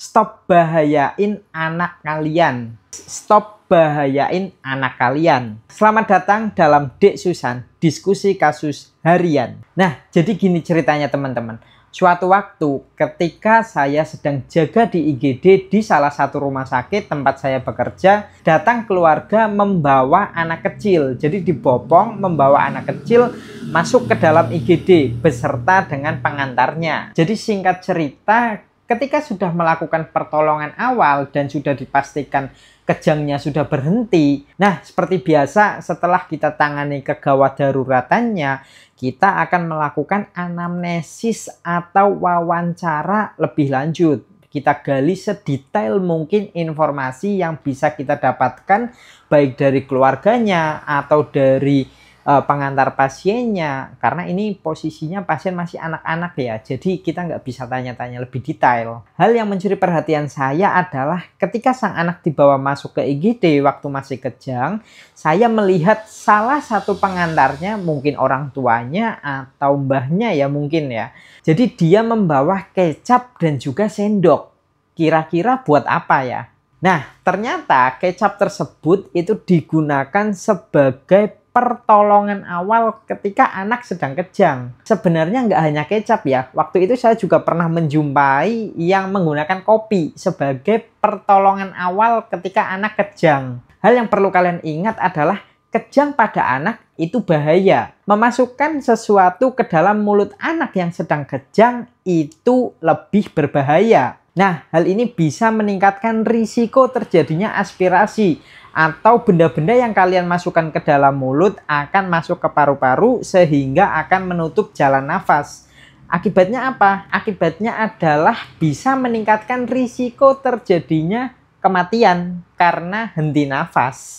Stop bahayain anak kalian. Stop bahayain anak kalian. Selamat datang dalam Dek Susan, diskusi kasus harian. Nah, jadi gini ceritanya teman-teman. Suatu waktu ketika saya sedang jaga di IGD di salah satu rumah sakit tempat saya bekerja, datang keluarga membawa anak kecil. Jadi dibopong membawa anak kecil masuk ke dalam IGD beserta dengan pengantarnya. Jadi singkat cerita Ketika sudah melakukan pertolongan awal dan sudah dipastikan kejangnya sudah berhenti, nah seperti biasa setelah kita tangani kegawat daruratannya, kita akan melakukan anamnesis atau wawancara lebih lanjut. Kita gali sedetail mungkin informasi yang bisa kita dapatkan baik dari keluarganya atau dari uh, pengantar pasiennya karena ini posisinya pasien masih anak-anak ya jadi kita nggak bisa tanya-tanya lebih detail hal yang mencuri perhatian saya adalah ketika sang anak dibawa masuk ke IGD waktu masih kejang saya melihat salah satu pengantarnya mungkin orang tuanya atau mbahnya ya mungkin ya jadi dia membawa kecap dan juga sendok kira-kira buat apa ya Nah, ternyata kecap tersebut itu digunakan sebagai pertolongan awal ketika anak sedang kejang. Sebenarnya nggak hanya kecap ya. Waktu itu saya juga pernah menjumpai yang menggunakan kopi sebagai pertolongan awal ketika anak kejang. Hal yang perlu kalian ingat adalah kejang pada anak itu bahaya. Memasukkan sesuatu ke dalam mulut anak yang sedang kejang itu lebih berbahaya. Nah, hal ini bisa meningkatkan risiko terjadinya aspirasi atau benda-benda yang kalian masukkan ke dalam mulut akan masuk ke paru-paru sehingga akan menutup jalan nafas. Akibatnya apa? Akibatnya adalah bisa meningkatkan risiko terjadinya kematian karena henti nafas.